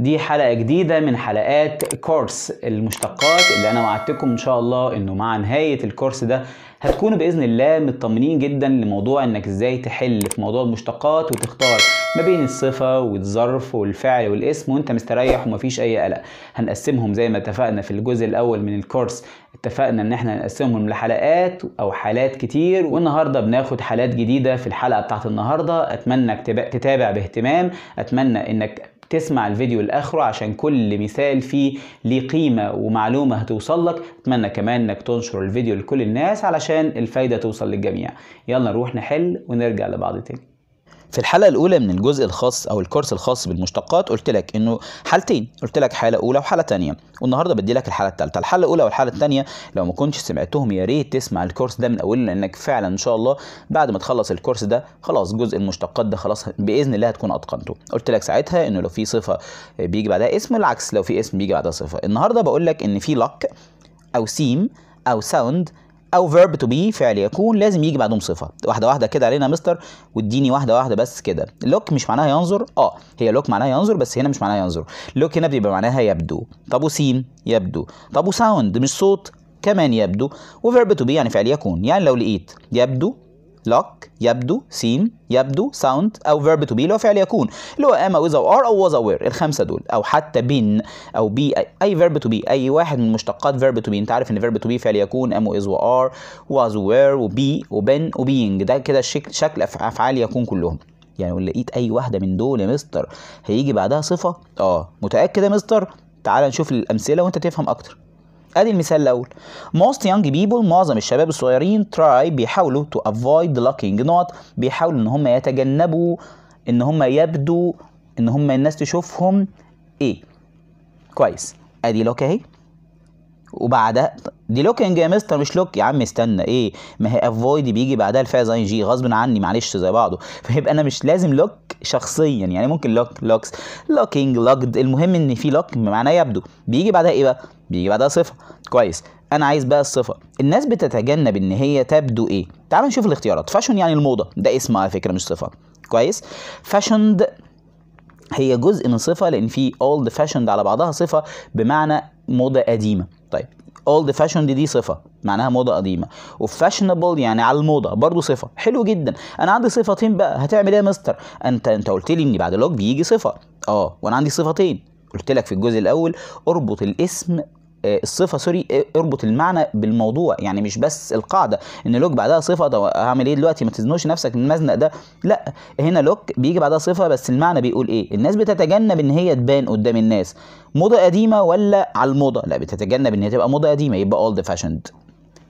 دي حلقة جديدة من حلقات كورس المشتقات اللي أنا وعدتكم إن شاء الله إنه مع نهاية الكورس ده هتكونوا بإذن الله مطمنين جدا لموضوع إنك إزاي تحل في موضوع المشتقات وتختار ما بين الصفة والظرف والفعل والاسم وأنت مستريح ومفيش أي قلق هنقسمهم زي ما اتفقنا في الجزء الأول من الكورس اتفقنا إن إحنا نقسمهم لحلقات أو حالات كتير والنهاردة بناخد حالات جديدة في الحلقة بتاعت النهاردة أتمنى تتابع باهتمام أتمنى إنك تسمع الفيديو لاخره عشان كل مثال فيه ليه قيمه ومعلومه هتوصل لك اتمنى كمان انك تنشر الفيديو لكل الناس علشان الفايده توصل للجميع يلا نروح نحل ونرجع لبعض تاني في الحلقه الاولى من الجزء الخاص او الكورس الخاص بالمشتقات قلت لك انه حالتين قلت لك حاله اولى وحاله ثانيه والنهارده بدي لك الحاله الثالثه الحاله الاولى والحاله الثانيه لو ما كنتش سمعتهم يا ريت تسمع الكورس ده من اوله لانك فعلا ان شاء الله بعد ما تخلص الكورس ده خلاص جزء المشتقات ده خلاص باذن الله هتكون اتقنته قلت لك ساعتها انه لو في صفه بيجي بعدها اسم العكس لو في اسم بيجي بعدها صفه النهارده بقول لك ان في لك او سيم او ساوند او فيرب تو بي فعل يكون لازم يجي بعدهم صفه واحده واحده كده علينا مستر واديني واحده واحده بس كده لوك مش معناها ينظر اه هي لوك معناها ينظر بس هنا مش معناها ينظر لوك هنا بيبقى معناها يبدو طب وسين يبدو طب وساوند مش صوت كمان يبدو وفيرب تو بي يعني فعل يكون يعني لو لقيت يبدو لك يبدو سيم يبدو ساوند او فيرب تو بي اللي هو فعل يكون اللي هو اما وذ او ار او واز اوير الخمسه دول او حتى بين او بي اي فيرب تو بي اي واحد من مشتقات فيرب تو بي انت عارف ان فيرب تو بي فعل يكون ام واز وار واز وير وبي وبن وبينج ده كده شكل, شكل افعال يكون كلهم يعني لقيت اي واحده من دول يا مستر هيجي بعدها صفه اه متاكد يا مستر تعال نشوف الامثله وانت تفهم اكتر ادي المثال الاول most young people معظم الشباب الصغيرين try بيحاولوا to avoid looking not بيحاولوا ان هم يتجنبوا ان هم يبدوا ان هم الناس تشوفهم ايه كويس ادي لوك اهي وبعدها دي لوكينج يا مستر مش لوك يا عم استنى ايه ما هي افويد بيجي بعدها الفاز اي جي غصب عني معلش زي بعضه فيبقى انا مش لازم لوك شخصيا يعني ممكن لوك لوكس لوكينج لوكد المهم ان في لوك بمعنى يبدو بيجي بعدها ايه بقى بيجي بعدها صفه كويس انا عايز بقى الصفه الناس بتتجنب ان هي تبدو ايه تعال نشوف الاختيارات فاشون يعني الموضه ده اسم على فكره مش صفه كويس فاشند هي جزء من صفه لان في اولد فاشند على بعضها صفه بمعنى موضه قديمه طيب اولد فاشن دي صفه معناها موضه قديمه وفاشنبل يعني على الموضه برضه صفه حلو جدا انا عندي صفتين بقى هتعمل ايه يا مستر انت انت قلت لي ان بعد لوج بيجي صفه اه وانا عندي صفتين قلت لك في الجزء الاول اربط الاسم آه، الصفه سوري اربط المعنى بالموضوع يعني مش بس القاعده ان لوك بعدها صفه طب هعمل ايه دلوقتي ما تزنوش نفسك من المزنق ده لا هنا لوك بيجي بعدها صفه بس المعنى بيقول ايه الناس بتتجنب ان هي تبان قدام الناس موضه قديمه ولا على الموضه لا بتتجنب ان هي تبقى موضه قديمه يبقى اولد فاشند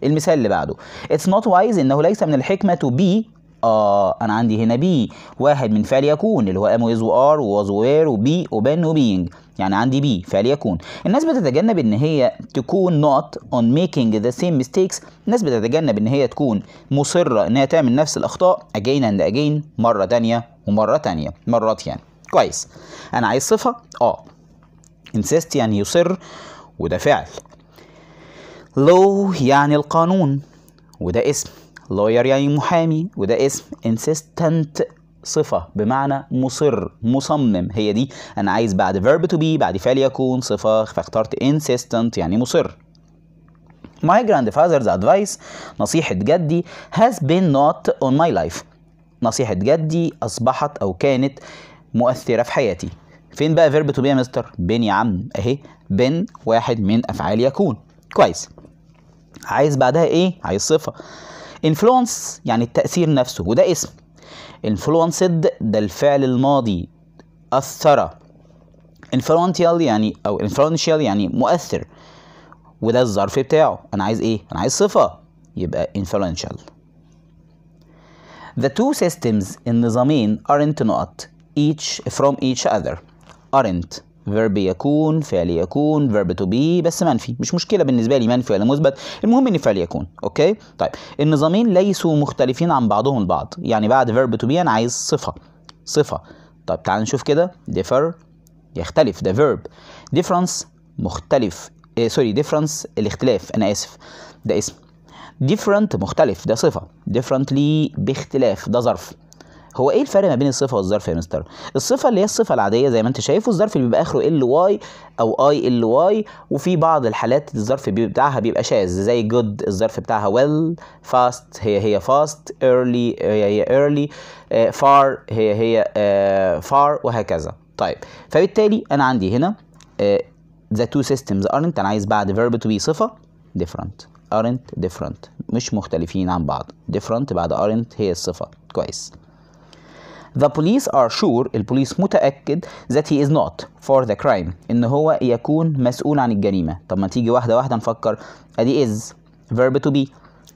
المثال اللي بعده اتس نوت وايز انه ليس من الحكمه تو بي اه انا عندي هنا بي واحد من فعل يكون اللي هو ام ويز وار ووز وير وبي وبن وبينج يعني عندي بي فليكن الناس بتتجنب ان هي تكون not on making the same mistakes الناس بتتجنب ان هي تكون مصرة انها تعمل نفس الاخطاء again and again مرة تانية ومرة تانية مرات يعني كويس انا عايز صفة اه insist يعني يصر وده فعل لو يعني القانون وده اسم lawyer يعني محامي وده اسم insistent صفة بمعنى مصر مصمم هي دي أنا عايز بعد verb to be بعد فعل يكون صفة فاخترت insistent يعني مصر My grandfather's advice نصيحة جدي has been not on my life نصيحة جدي أصبحت أو كانت مؤثرة في حياتي فين بقى فيرب تو بي يا مستر بين يا عم اهي بين واحد من أفعال يكون كويس عايز بعدها ايه عايز صفة influence يعني التأثير نفسه وده اسم influenced ده الفعل الماضي أثر influential يعني أو influential يعني مؤثر وده الظرف بتاعه أنا عايز إيه؟ أنا عايز صفة يبقى influential The two systems النظامين aren't not each from each other aren't فيرب يكون فعل يكون فيرب تو بي بس منفي مش مشكله بالنسبه لي منفي ولا مثبت المهم ان فعل يكون اوكي طيب النظامين ليسوا مختلفين عن بعضهم البعض يعني بعد فيرب تو بي انا عايز صفه صفه طيب تعال نشوف كده ديفر يختلف ده فيرب ديفرنس مختلف إيه سوري ديفرنس الاختلاف انا اسف ده اسم different مختلف ده صفه differently باختلاف ده ظرف هو ايه الفرق ما بين الصفه والظرف يا مستر الصفه اللي هي الصفه العاديه زي ما انت شايف والظرف اللي بيبقى اخره ال واي او اي ال واي وفي بعض الحالات الظرف بتاعها بيبقى شاذ زي جود الظرف بتاعها ويل well, فاست هي هي فاست ايرلي هي هي ايرلي آه، فار هي هي فار آه، وهكذا طيب فبالتالي انا عندي هنا آه، the two systems aren't انا عايز بعد verb to be صفه different aren't different مش مختلفين عن بعض different بعد aren't هي الصفه كويس The police are sure البوليس متأكد that he is not for the crime إن هو يكون مسؤول عن الجريمة طب ما تيجي واحدة واحدة نفكر أدي is verb to be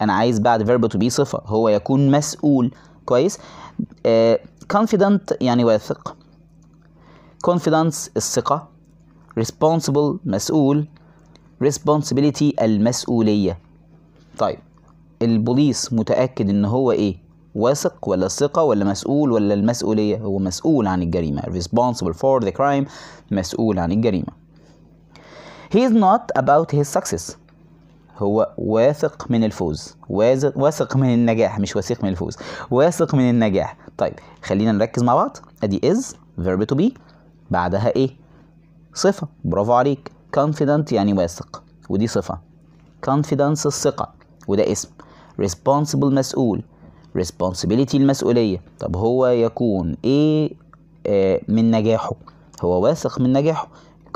أنا عايز بعد verb to be صفة هو يكون مسؤول كويس uh, confident يعني واثق confidence الثقة responsible مسؤول responsibility المسؤولية طيب البوليس متأكد إن هو إيه واثق ولا الثقة ولا مسؤول ولا المسؤولية هو مسؤول عن الجريمة responsible for the crime مسؤول عن الجريمة he is not about his success هو واثق من الفوز واثق من النجاح مش واثق من الفوز واثق من النجاح طيب خلينا نركز مع بعض ادي is verb to be بعدها ايه صفة برافو عليك confident يعني واثق ودي صفة confidence الثقة وده اسم responsible مسؤول responsibility المسؤولية طب هو يكون ايه آه من نجاحه هو واثق من نجاحه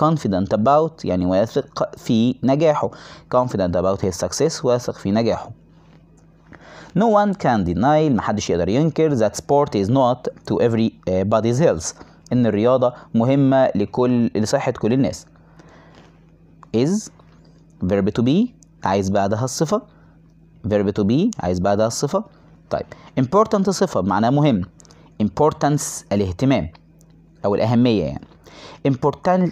confident about يعني واثق في نجاحه confident about his success واثق في نجاحه No one can deny محدش يقدر ينكر that sport is not to everybody's آه، health إن الرياضة مهمة لكل لصحة كل الناس is verb to be عايز بعدها الصفة verb to be عايز بعدها الصفة طيب important صفة بمعنى مهم importance الاهتمام أو الأهمية يعني important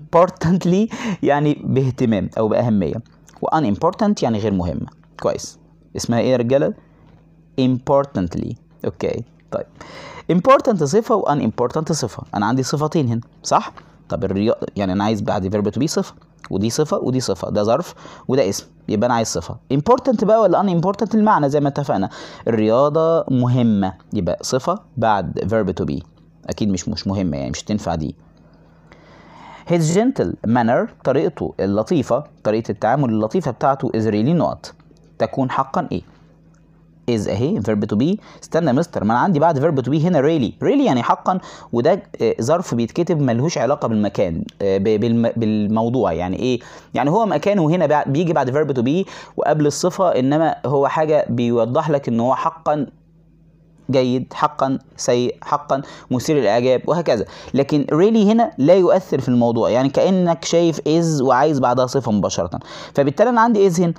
importantly يعني باهتمام أو بأهمية و unimportant يعني غير مهمة كويس اسمها إيه يا رجالة؟ importantly أوكي طيب important صفة و unimportant صفة أنا عندي صفتين هنا صح؟ طب الرياضة يعني أنا عايز بعد verb to be صفة ودي صفه ودي صفه ده ظرف وده اسم يبقى انا عايز صفه امبورتنت بقى ولا ان امبورتنت المعنى زي ما اتفقنا الرياضه مهمه يبقى صفه بعد verb to be اكيد مش مش مهمه يعني مش تنفع دي his gentle manner طريقته اللطيفه طريقه التعامل اللطيفه بتاعته is really not تكون حقا ايه از اهي فيرب تو بي استنى يا مستر ما انا عندي بعد فيرب تو بي هنا ريلي ريلي يعني حقا وده آه، ظرف بيتكتب ملهوش علاقه بالمكان آه، بالموضوع يعني ايه يعني هو مكانه هنا بيجي بعد فيرب تو بي وقبل الصفه انما هو حاجه بيوضح لك ان هو حقا جيد حقا سيء حقا مثير الاعجاب وهكذا لكن ريلي هنا لا يؤثر في الموضوع يعني كانك شايف از وعايز بعدها صفه مباشره فبالتالي انا عندي از هنا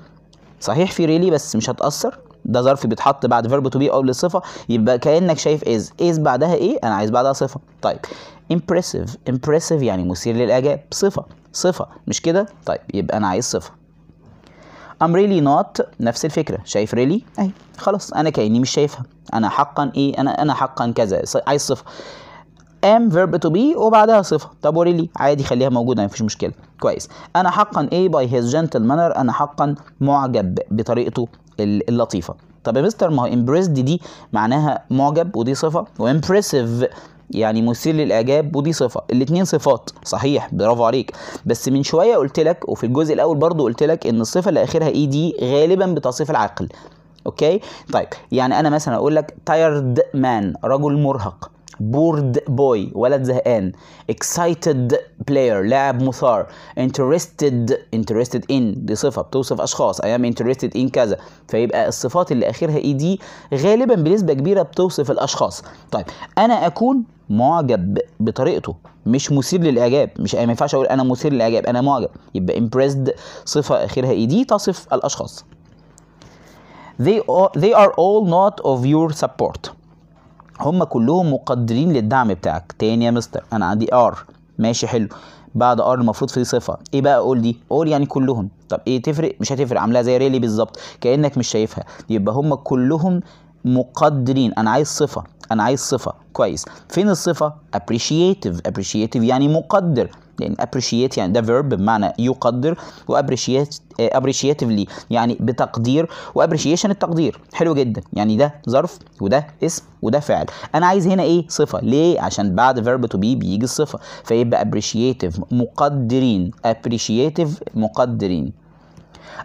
صحيح في ريلي بس مش هتاثر ده ظرف بيتحط بعد فيرب تو بي او للصفه يبقى كانك شايف از از بعدها ايه انا عايز بعدها صفه طيب امبرسيف امبرسيف يعني مثير للاعجاب صفه صفه مش كده طيب يبقى انا عايز صفه I'm really not نفس الفكرة شايف really اهي خلاص انا كأني مش شايفها انا حقا ايه انا انا حقا كذا عايز صفة am verb to be وبعدها صفة طب وريلي عادي خليها موجودة مفيش مشكلة كويس أنا حقا إيه by his gentle manner أنا حقا معجب بطريقته اللطيفه طب يا مستر ما هو امبريسد دي معناها معجب ودي صفه وامبرسيف يعني مثير للاعجاب ودي صفه الاثنين صفات صحيح برافو عليك بس من شويه قلت لك وفي الجزء الاول برضو قلت لك ان الصفه اللي اخرها اي دي غالبا بتصف العقل اوكي طيب يعني انا مثلا اقول لك تايرد مان رجل مرهق بورد بوي ولد زهقان اكسايتد بلاير لاعب مثار انترستد انترستد ان دي صفة بتوصف أشخاص اي ام انترستد ان كذا فيبقى الصفات اللي آخرها اي دي غالبا بنسبة كبيرة بتوصف الأشخاص طيب أنا أكون معجب بطريقته مش مثير للاعجاب مش ما ينفعش اقول انا مثير للاعجاب انا معجب يبقى امبرسد صفه اخرها اي دي تصف الاشخاص they are all not of your support هم كلهم مقدرين للدعم بتاعك تاني يا مستر انا عندي ار ماشي حلو بعد ار المفروض في صفه ايه بقى قول دي قول يعني كلهم طب ايه تفرق مش هتفرق عاملاها زي ريلي بالظبط كانك مش شايفها يبقى هم كلهم مقدرين انا عايز صفه انا عايز صفه كويس فين الصفه ابريشيتيف ابريشيتيف يعني مقدر لان يعني appreciate يعني ده فيرب بمعنى يقدر و آه، appreciatively يعني بتقدير appreciation التقدير حلو جدا يعني ده ظرف وده اسم وده فعل انا عايز هنا ايه صفه ليه عشان بعد فيرب تو بي بيجي الصفه فيبقى appreciative مقدرين appreciative مقدرين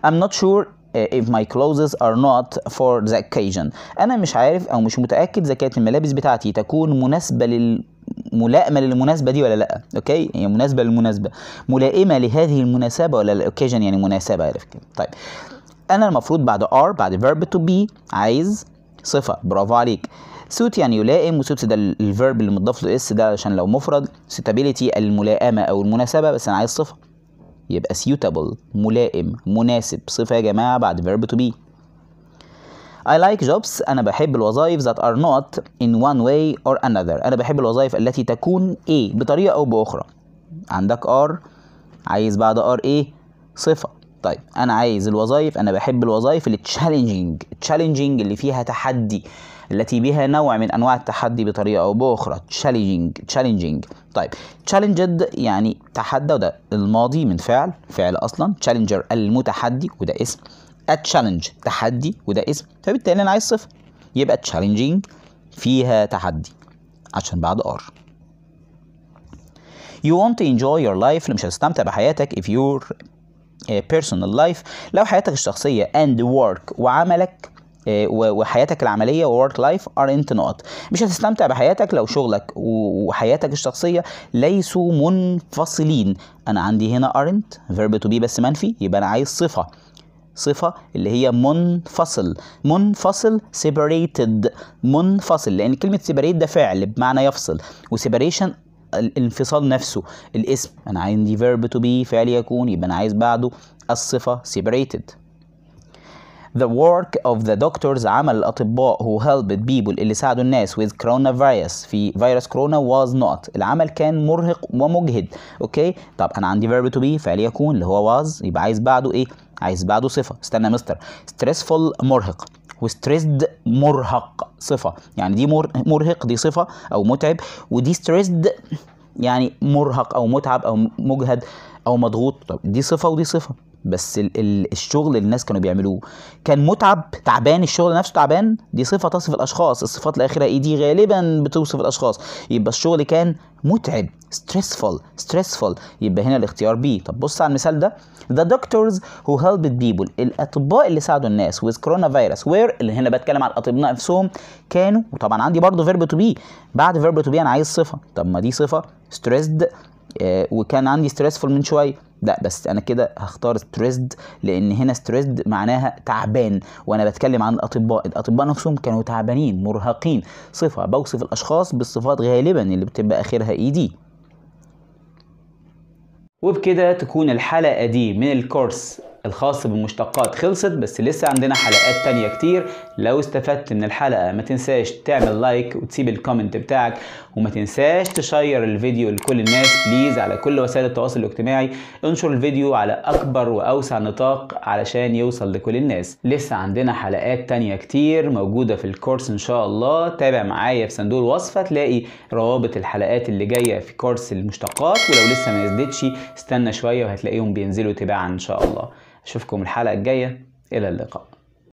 I'm not sure آه، if my clothes are not for the occasion انا مش عارف او مش متاكد اذا كانت الملابس بتاعتي تكون مناسبه لل ملائمه للمناسبه دي ولا لا اوكي هي يعني مناسبه للمناسبه ملائمه لهذه المناسبه ولا الاوكيجن يعني مناسبه عرفت طيب انا المفروض بعد ار بعد فيرب تو بي عايز صفه برافو عليك سوت يعني يلائم وسوت ده الفيرب اللي متضاف له اس ده عشان لو مفرد سوتابيليتي الملائمه او المناسبه بس انا عايز صفه يبقى سيوتابل ملائم مناسب صفه يا جماعه بعد فيرب تو بي I like jobs أنا بحب الوظائف that are not in one way or another أنا بحب الوظائف التي تكون A بطريقة أو بأخرى عندك R عايز بعد R A صفة طيب أنا عايز الوظائف أنا بحب الوظائف اللي challenging challenging اللي فيها تحدي التي بها نوع من أنواع التحدي بطريقة أو بأخرى challenging challenging طيب challenged يعني تحدى وده الماضي من فعل فعل أصلا challenger المتحدي وده اسم تشالنج تحدي وده اسم فبالتالي انا عايز صفر يبقى تشالنجينج فيها تحدي عشان بعد ار You want to enjoy your life مش هتستمتع بحياتك if your eh, personal life لو حياتك الشخصية and work وعملك eh, وحياتك العملية وورك لايف are not نقط مش هتستمتع بحياتك لو شغلك وحياتك الشخصية ليسوا منفصلين أنا عندي هنا aren't verb to be بس منفي يبقى أنا عايز صفة صفة اللي هي منفصل منفصل separated منفصل لأن كلمة separate ده فعل بمعنى يفصل وسيبريشن الانفصال نفسه الاسم أنا عندي verb to be فعل يكون يبقى أنا عايز بعده الصفة separated The work of the doctors عمل الأطباء who helped people اللي ساعدوا الناس with coronavirus في فيروس كورونا was not العمل كان مرهق ومجهد أوكي طب أنا عندي verb to be فعل يكون اللي هو was يبقى عايز بعده إيه عايز بعده صفه استنى يا مستر ستريسفول مرهق وستريسد مرهق صفه يعني دي مرهق دي صفه او متعب ودي ستريسد يعني مرهق او متعب او مجهد او مضغوط طب دي صفه ودي صفه بس ال ال الشغل اللي الناس كانوا بيعملوه كان متعب تعبان الشغل نفسه تعبان دي صفه تصف الاشخاص الصفات الاخيره اي دي غالبا بتوصف الاشخاص يبقى الشغل كان متعب stressful stressful يبقى هنا الاختيار بي طب بص على المثال ده the doctors who helped people الاطباء اللي ساعدوا الناس with coronavirus where اللي هنا بتكلم على الاطباء نفسهم كانوا وطبعا عندي برضه verb to be بعد verb to be انا عايز صفه طب ما دي صفه stressed آه، وكان عندي ستريسفول من شويه لا بس انا كده هختار ستريسد لان هنا ستريسد معناها تعبان وانا بتكلم عن الاطباء الاطباء نفسهم كانوا تعبانين مرهقين صفه بوصف الاشخاص بالصفات غالبا اللي بتبقى اخرها اي e دي وبكده تكون الحلقه دي من الكورس الخاص بالمشتقات خلصت بس لسه عندنا حلقات تانية كتير لو استفدت من الحلقة ما تنساش تعمل لايك وتسيب الكومنت بتاعك وما تنساش تشير الفيديو لكل الناس بليز على كل وسائل التواصل الاجتماعي انشر الفيديو على أكبر وأوسع نطاق علشان يوصل لكل الناس لسه عندنا حلقات تانية كتير موجودة في الكورس إن شاء الله تابع معايا في صندوق الوصف تلاقي روابط الحلقات اللي جاية في كورس المشتقات ولو لسه ما نزلتش استنى شوية وهتلاقيهم بينزلوا تباعا إن شاء الله أشوفكم الحلقة الجاية إلى اللقاء